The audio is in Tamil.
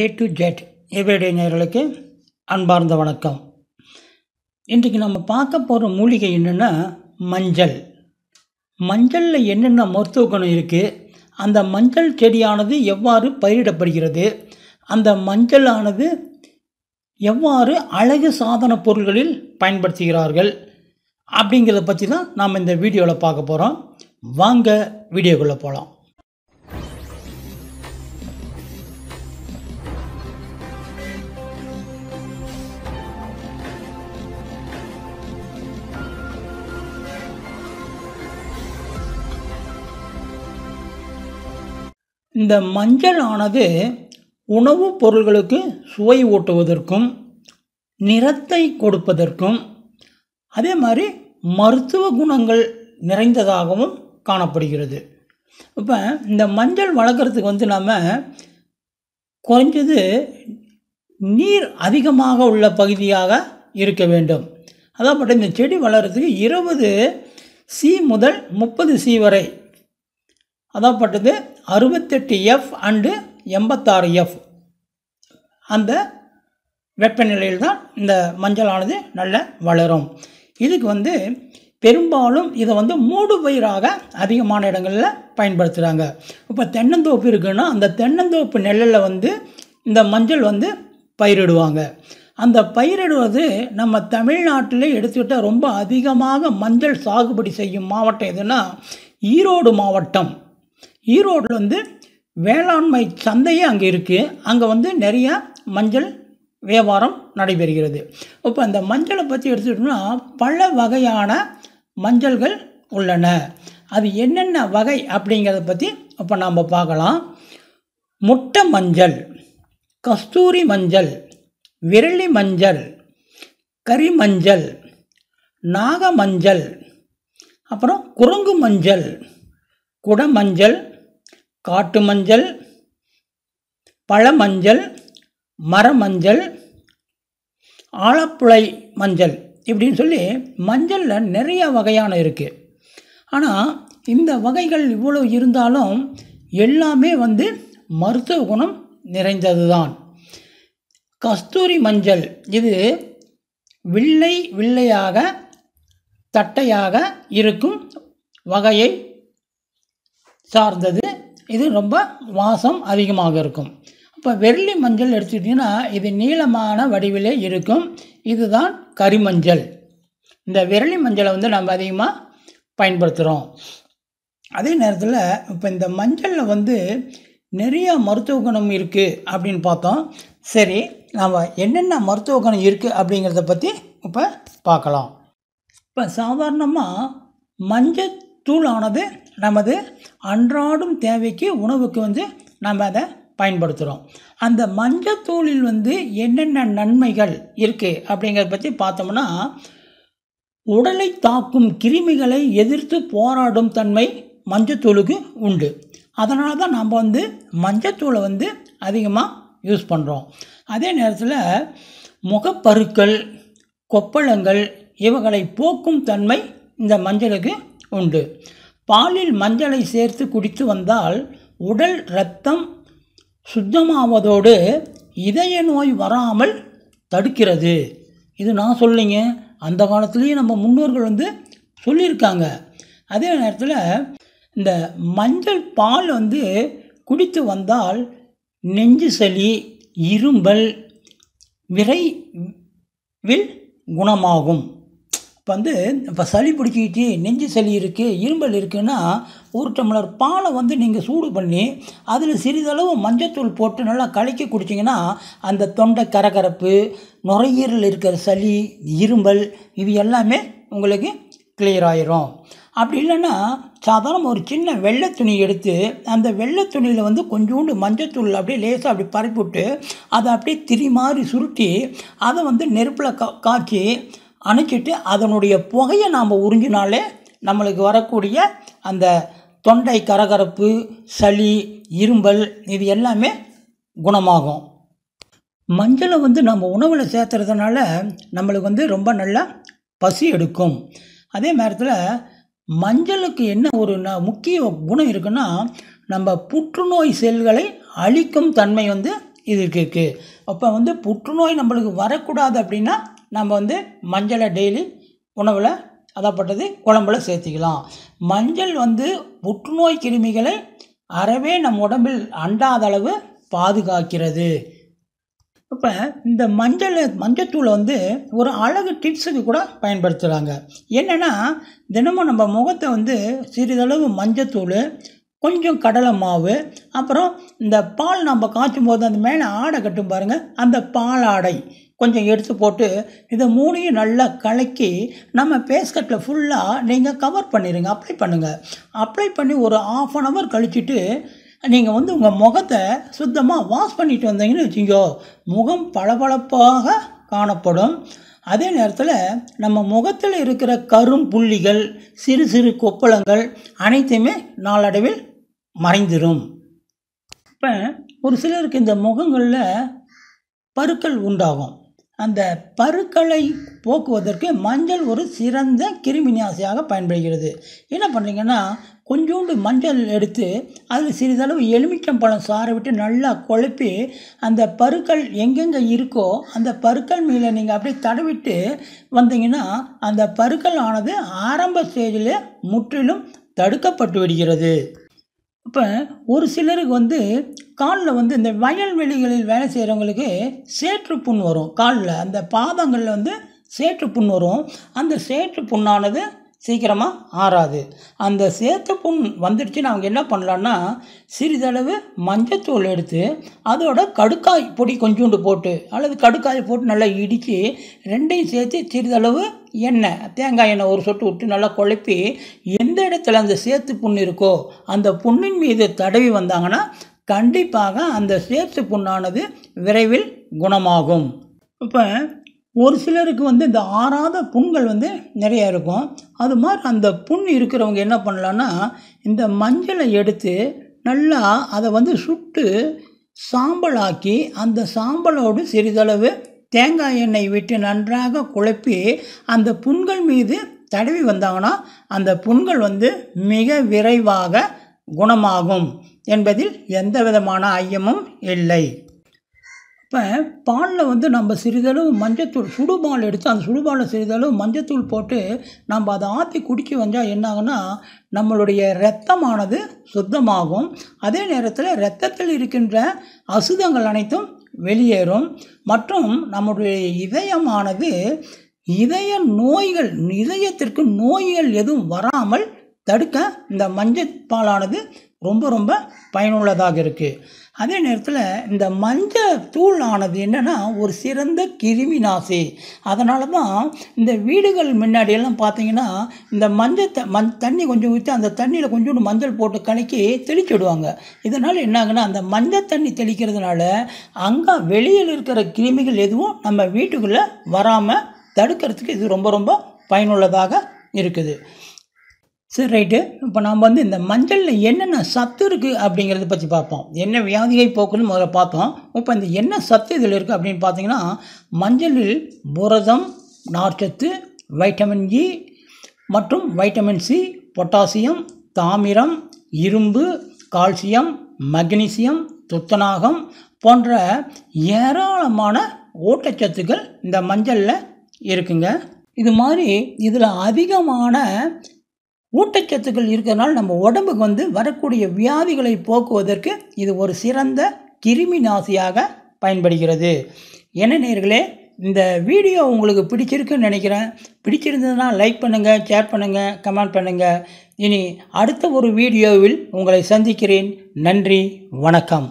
ஏ டு ஜெட் எவ்ரிடே நேர்களுக்கு அன்பார்ந்த வணக்கம் இன்றைக்கு நம்ம பார்க்க போகிற மூலிகை என்னென்னா மஞ்சள் மஞ்சளில் என்னென்ன மருத்துவ குணம் இருக்குது அந்த மஞ்சள் செடியானது எவ்வாறு பயிரிடப்படுகிறது அந்த மஞ்சளானது எவ்வாறு அழகு சாதன பொருள்களில் பயன்படுத்துகிறார்கள் அப்படிங்கிறத பற்றி தான் நாம் இந்த வீடியோவில் பார்க்க போகிறோம் வாங்க வீடியோக்குள்ளே போகலாம் இந்த மஞ்சள் ஆனது உணவுப் பொருள்களுக்கு சுவை ஊட்டுவதற்கும் நிறத்தை கொடுப்பதற்கும் அதே மாதிரி மருத்துவ குணங்கள் நிறைந்ததாகவும் காணப்படுகிறது இப்போ இந்த மஞ்சள் வளர்க்குறதுக்கு வந்து நாம் குறைஞ்சது நீர் அதிகமாக உள்ள பகுதியாக இருக்க வேண்டும் அதான் இந்த செடி வளர்கிறதுக்கு இருபது சி முதல் முப்பது சி வரை பட்டது அறுபத்தெட்டு எஃப் அண்டு எண்பத்தாறு எஃப் அந்த வெப்பநிலையில் தான் இந்த மஞ்சளானது நல்ல வளரும் இதுக்கு வந்து பெரும்பாலும் இதை வந்து மூடு பயிராக அதிகமான இடங்களில் பயன்படுத்துகிறாங்க இப்போ தென்னந்தோப்பு இருக்குன்னா அந்த தென்னந்தோப்பு நெல்லில் வந்து இந்த மஞ்சள் வந்து பயிரிடுவாங்க அந்த பயிரிடுவது நம்ம தமிழ்நாட்டில் எடுத்துக்கிட்டால் ரொம்ப அதிகமாக மஞ்சள் சாகுபடி செய்யும் மாவட்டம் எதுனா ஈரோடு மாவட்டம் ஈரோடில் வந்து வேளாண்மை சந்தையே அங்கே இருக்குது அங்கே வந்து நிறையா மஞ்சள் வியாபாரம் நடைபெறுகிறது இப்போ அந்த மஞ்சளை பற்றி எடுத்துக்கிட்டோம்னா பல வகையான மஞ்சள்கள் உள்ளன அது என்னென்ன வகை அப்படிங்கிறத பற்றி இப்போ நாம் பார்க்கலாம் முட்டை மஞ்சள் கஸ்தூரி மஞ்சள் விரலி மஞ்சள் கறி மஞ்சள் நாக மஞ்சள் அப்புறம் குரங்கு மஞ்சள் குட மஞ்சள் காட்டு மஞ்சள் பழமஞ்சள் மரமஞ்சள் ஆலப்புழை மஞ்சள் இப்படின்னு சொல்லி மஞ்சளில் நிறைய வகையான இருக்குது ஆனால் இந்த வகைகள் இவ்வளோ இருந்தாலும் எல்லாமே வந்து மருத்துவ குணம் நிறைந்தது தான் கஸ்தூரி மஞ்சள் இது வில்லை வில்லையாக தட்டையாக இருக்கும் வகையை சார்ந்தது இது ரொம்ப வாசம் அதிகமாக இருக்கும் இப்போ வெள்ளி மஞ்சள் எடுத்துக்கிட்டிங்கன்னா இது நீளமான வடிவிலே இருக்கும் இதுதான் கரிமஞ்சள் இந்த விரலி மஞ்சளை வந்து நம்ம அதிகமாக பயன்படுத்துகிறோம் அதே நேரத்தில் இப்போ இந்த மஞ்சளில் வந்து நிறைய மருத்துவ குணம் இருக்குது அப்படின்னு பார்த்தோம் சரி நாம் என்னென்ன மருத்துவ குணம் இருக்குது அப்படிங்கிறத பற்றி இப்போ பார்க்கலாம் இப்போ சாதாரணமாக மஞ்சள் தூளானது நமது அன்றாடும் தேவைக்கு உணவுக்கு வந்து நம்ம அதை பயன்படுத்துகிறோம் அந்த மஞ்சத்தூளில் வந்து என்னென்ன நன்மைகள் இருக்குது அப்படிங்கிறத பற்றி பார்த்தோம்னா உடலை தாக்கும் கிருமிகளை எதிர்த்து போராடும் தன்மை மஞ்சத்தூளுக்கு உண்டு அதனால தான் நம்ம வந்து மஞ்சத்தூளை வந்து அதிகமாக யூஸ் பண்ணுறோம் அதே நேரத்தில் முகப்பருக்கள் கொப்பளங்கள் இவைகளை போக்கும் தன்மை இந்த மஞ்சளுக்கு உண்டு பாலில் மஞ்சளை சேர்த்து குடித்து வந்தால் உடல் இரத்தம் சுத்தமாவதோடு இதய நோய் வராமல் தடுக்கிறது இது நான் சொல்லிங்க அந்த காலத்துலேயும் நம்ம முன்னோர்கள் வந்து சொல்லியிருக்காங்க அதே நேரத்தில் இந்த மஞ்சள் பால் வந்து குடித்து வந்தால் நெஞ்சு சளி இரும்பல் விரைவில் குணமாகும் இப்போ வந்து இப்போ சளி பிடிக்கிட்டு நெஞ்சு சளி இருக்குது இரும்பல் இருக்குதுன்னா ஒரு டம்ளர் பாலை வந்து நீங்கள் சூடு பண்ணி அதில் சிறிதளவு மஞ்சத்தூள் போட்டு நல்லா கலக்கி குடிச்சிங்கன்னா அந்த தொண்டை கரகரப்பு நுரையீரல் இருக்கிற சளி இரும்பல் இது எல்லாமே உங்களுக்கு கிளியர் ஆயிரும் அப்படி இல்லைன்னா சாதாரண ஒரு சின்ன வெள்ளை துணி எடுத்து அந்த வெள்ளை துணியில் வந்து கொஞ்சோண்டு மஞ்சத்தூள் அப்படியே லேசாக அப்படி பரப்பிவிட்டு அதை அப்படியே திரி மாதிரி சுருட்டி அதை வந்து நெருப்பில் கா காய்ச்சி அணுக்கிட்டு அதனுடைய புகையை நாம் உறிஞ்சினாலே நம்மளுக்கு வரக்கூடிய அந்த தொண்டை கரகரப்பு சளி இரும்பல் இது எல்லாமே குணமாகும் மஞ்சளை வந்து நம்ம உணவில் சேர்த்துறதுனால நம்மளுக்கு வந்து ரொம்ப நல்லா பசி எடுக்கும் அதே நேரத்தில் மஞ்சளுக்கு என்ன ஒரு ந முக்கிய குணம் இருக்குன்னா நம்ம புற்றுநோய் செல்களை அழிக்கும் தன்மை வந்து இது இருக்குது அப்போ வந்து புற்றுநோய் நம்மளுக்கு வரக்கூடாது அப்படின்னா நம்ம வந்து மஞ்சளை டெய்லி உணவில் அதப்பட்டது குழம்புல சேர்த்திக்கலாம் மஞ்சள் வந்து புற்றுநோய் கிருமிகளை அறவே நம் உடம்பில் அண்டாத அளவு பாதுகாக்கிறது இப்போ இந்த மஞ்சள் மஞ்சத்தூளை வந்து ஒரு அழகு டிப்ஸுக்கு கூட பயன்படுத்துகிறாங்க என்னென்னா தினமும் நம்ம முகத்தை வந்து சிறிதளவு மஞ்சத்தூள் கொஞ்சம் கடலை மாவு அப்புறம் இந்த பால் நம்ம காய்ச்சும் போது அந்த மேலே ஆடை கட்டும் பாருங்கள் அந்த பால் ஆடை கொஞ்சம் எடுத்து போட்டு இதை மூணையும் நல்லா கலக்கி நம்ம பேஸ்கட்டில் ஃபுல்லாக நீங்கள் கவர் பண்ணிடுங்க அப்ளை பண்ணுங்கள் அப்ளை பண்ணி ஒரு ஆஃப் அன் ஹவர் கழிச்சிட்டு நீங்கள் வந்து உங்கள் முகத்தை சுத்தமாக வாஷ் பண்ணிட்டு வந்தீங்கன்னு வச்சுக்கோ முகம் பளபளப்பாக காணப்படும் அதே நேரத்தில் நம்ம முகத்தில் இருக்கிற கரும் புள்ளிகள் சிறு சிறு கொப்பளங்கள் அனைத்துமே நாளடைவில் மறைந்துடும் இப்போ ஒரு சிலருக்கு இந்த முகங்களில் பருக்கள் உண்டாகும் அந்த பருக்களை போக்குவதற்கு மஞ்சள் ஒரு சிறந்த கிருமிநாசியாக பயன்படுகிறது என்ன பண்ணுறீங்கன்னா கொஞ்சோண்டு மஞ்சள் எடுத்து அதில் சிறிதளவு எலுமிச்சம்பழம் சாறை விட்டு நல்லா குழப்பி அந்த பருக்கள் எங்கெங்கே இருக்கோ அந்த பருக்கள் மேலே நீங்கள் அப்படியே தடவிட்டு வந்தீங்கன்னா அந்த பருக்கள் ஆனது ஆரம்ப ஸ்டேஜில் முற்றிலும் தடுக்கப்பட்டு விடுகிறது இப்போ ஒரு சிலருக்கு வந்து காலில் வந்து இந்த வயல்வெளிகளில் வேலை செய்கிறவங்களுக்கு சேற்று புண் வரும் காலில் அந்த பாதங்களில் வந்து சேற்று புண் வரும் அந்த சேற்று புண்ணானது சீக்கிரமாக ஆறாது அந்த சேத்த புண் வந்துடுச்சுன்னு அவங்க என்ன பண்ணலான்னா சிறிதளவு மஞ்சத்தூள் எடுத்து அதோட கடுக்காய் பொடி கொஞ்சோண்டு போட்டு அல்லது கடுக்காய் போட்டு நல்லா இடித்து ரெண்டையும் சேர்த்து சிறிதளவு எண்ணெய் தேங்காய் எண்ணெய் ஒரு சொட்டு விட்டு நல்லா குழப்பி எந்த இடத்துல அந்த சேத்து புண் இருக்கோ அந்த புண்ணின் மீது தடவி வந்தாங்கன்னா கண்டிப்பாக அந்த சேத்து புண்ணானது விரைவில் குணமாகும் இப்போ ஒரு சிலருக்கு வந்து இந்த ஆறாத புண்கள் வந்து நிறையா இருக்கும் அது மாதிரி அந்த புண் இருக்கிறவங்க என்ன பண்ணலான்னா இந்த மஞ்சளை எடுத்து நல்லா அதை வந்து சுட்டு சாம்பலாக்கி அந்த சாம்பலோடு சிறிதளவு தேங்காய் எண்ணெய் விட்டு நன்றாக குழப்பி அந்த புண்கள் மீது தடவி வந்தாங்கன்னா அந்த புண்கள் வந்து மிக விரைவாக குணமாகும் என்பதில் எந்த விதமான ஐயமும் இல்லை இப்போ பாலில் வந்து நம்ம சிறிதளவு மஞ்சத்தூள் சுடுபால் எடுத்து அந்த சுடுபாலில் சிறிதளவு மஞ்சத்தூள் போட்டு நம்ம அதை ஆற்றி குடிக்க வந்தால் என்னாகும்னா நம்மளுடைய இரத்தமானது சுத்தமாகும் அதே நேரத்தில் இரத்தத்தில் இருக்கின்ற அசுதங்கள் அனைத்தும் வெளியேறும் மற்றும் நம்முடைய இதயமானது இதய நோய்கள் இதயத்திற்கு நோய்கள் எதுவும் வராமல் தடுக்க இந்த மஞ்சள் பாலானது ரொம்ப ரொம்ப பயனுள்ளதாக இருக்குது அதே நேரத்தில் இந்த மஞ்சள் தூள் ஆனது என்னென்னா ஒரு சிறந்த கிருமி நாசி அதனால தான் இந்த வீடுகள் முன்னாடியெல்லாம் பார்த்தீங்கன்னா இந்த மஞ்சள் த மண் தண்ணி கொஞ்சம் ஊற்றி அந்த தண்ணியில் கொஞ்சோண்டு மஞ்சள் போட்டு கலக்கி தெளிச்சு விடுவாங்க இதனால் என்னாகுன்னா அந்த மஞ்சள் தண்ணி தெளிக்கிறதுனால அங்கே வெளியில் இருக்கிற கிருமிகள் எதுவும் நம்ம வீட்டுக்குள்ளே வராமல் தடுக்கிறதுக்கு இது ரொம்ப ரொம்ப பயனுள்ளதாக இருக்குது சரி ரைட்டு இப்போ நாம் வந்து இந்த மஞ்சளில் என்னென்ன சத்து இருக்குது அப்படிங்கிறத பற்றி பார்ப்போம் என்ன வியாதியை போக்குன்னு முதல்ல பார்த்தோம் இப்போ இந்த என்ன சத்து இதில் இருக்குது அப்படின்னு பார்த்தீங்கன்னா மஞ்சளில் புரதம் நார்ச்சத்து வைட்டமின் இ e மற்றும் வைட்டமின் சி பொட்டாசியம் தாமிரம் இரும்பு கால்சியம் மக்னீசியம் துத்தநாகம் போன்ற ஏராளமான ஊட்டச்சத்துக்கள் இந்த மஞ்சளில் இருக்குங்க இது மாதிரி இதில் அதிகமான ஊட்டச்சத்துக்கள் இருக்கிறதுனால நம்ம உடம்புக்கு வந்து வரக்கூடிய வியாதிகளை போக்குவதற்கு இது ஒரு சிறந்த கிருமி நாசியாக பயன்படுகிறது என்ன நேர்களே இந்த வீடியோ உங்களுக்கு பிடிச்சிருக்குன்னு நினைக்கிறேன் பிடிச்சிருந்ததுன்னா லைக் பண்ணுங்கள் ஷேர் பண்ணுங்கள் கமெண்ட் பண்ணுங்கள் இனி அடுத்த ஒரு வீடியோவில் உங்களை சந்திக்கிறேன் நன்றி வணக்கம்